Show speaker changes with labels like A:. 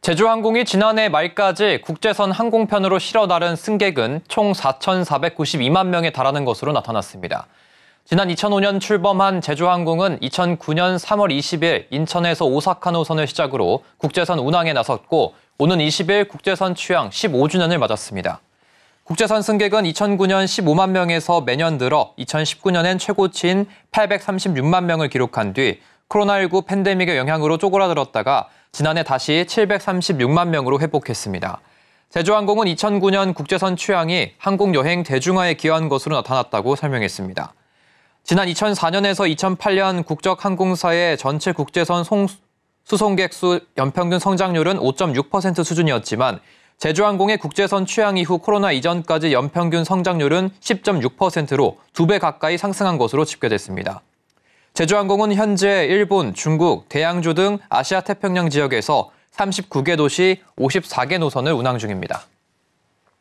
A: 제주항공이 지난해 말까지 국제선 항공편으로 실어 나른 승객은 총 4,492만 명에 달하는 것으로 나타났습니다. 지난 2005년 출범한 제주항공은 2009년 3월 20일 인천에서 오사카 노선을 시작으로 국제선 운항에 나섰고 오는 20일 국제선 취항 15주년을 맞았습니다. 국제선 승객은 2009년 15만 명에서 매년 늘어 2019년엔 최고치인 836만 명을 기록한 뒤 코로나19 팬데믹의 영향으로 쪼그라들었다가 지난해 다시 736만 명으로 회복했습니다. 제주항공은 2009년 국제선 취향이 항공여행 대중화에 기여한 것으로 나타났다고 설명했습니다. 지난 2004년에서 2008년 국적 항공사의 전체 국제선 수송객 수 연평균 성장률은 5.6% 수준이었지만 제주항공의 국제선 취향 이후 코로나 이전까지 연평균 성장률은 10.6%로 두 배 가까이 상승한 것으로 집계됐습니다. 제주항공은 현재 일본, 중국, 대양조 등 아시아 태평양 지역에서 39개 도시 54개 노선을 운항 중입니다.